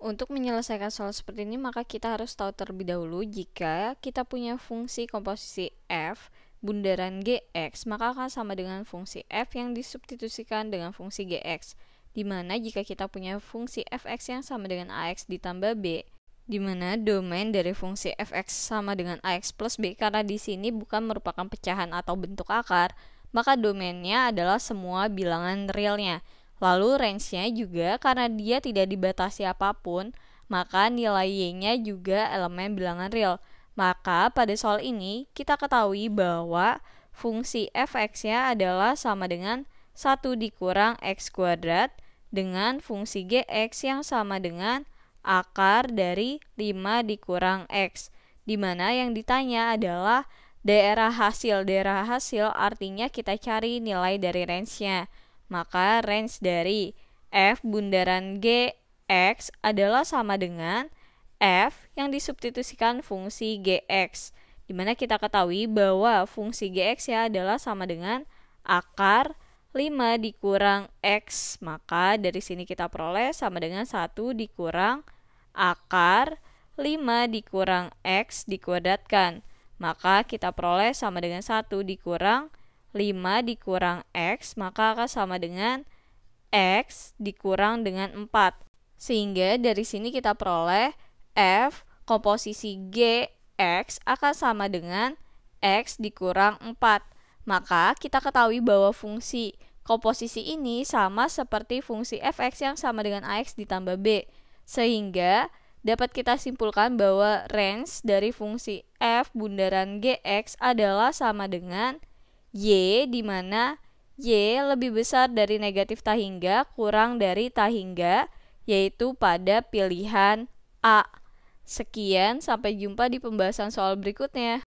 Untuk menyelesaikan soal seperti ini, maka kita harus tahu terlebih dahulu jika kita punya fungsi komposisi f bundaran gx, maka akan sama dengan fungsi f yang disubstitusikan dengan fungsi gx, Dimana jika kita punya fungsi fx yang sama dengan ax ditambah b, dimana domain dari fungsi fx sama dengan ax plus b karena di sini bukan merupakan pecahan atau bentuk akar, maka domainnya adalah semua bilangan realnya. Lalu range-nya juga karena dia tidak dibatasi apapun, maka nilai Y-nya juga elemen bilangan real. Maka pada soal ini kita ketahui bahwa fungsi fx-nya adalah sama dengan 1 dikurang x kuadrat dengan fungsi gx yang sama dengan akar dari 5 dikurang x. Dimana yang ditanya adalah daerah hasil. Daerah hasil artinya kita cari nilai dari range-nya. Maka range dari f bundaran g x adalah sama dengan f yang disubstitusikan fungsi g gx. Dimana kita ketahui bahwa fungsi g x ya adalah sama dengan akar 5 dikurang X, maka dari sini kita peroleh sama dengan 1 dikurang akar 5 dikurang X dikuadratkan. Maka kita peroleh sama dengan 1 dikurang 5 dikurang X maka akan sama dengan X dikurang dengan 4. Sehingga dari sini kita peroleh F komposisi G X akan sama dengan X dikurang 4. Maka kita ketahui bahwa fungsi komposisi ini sama seperti fungsi fx yang sama dengan ax ditambah b. Sehingga dapat kita simpulkan bahwa range dari fungsi f bundaran gx adalah sama dengan Y di mana Y lebih besar dari negatif tahingga kurang dari tahingga yaitu pada pilihan A. Sekian, sampai jumpa di pembahasan soal berikutnya.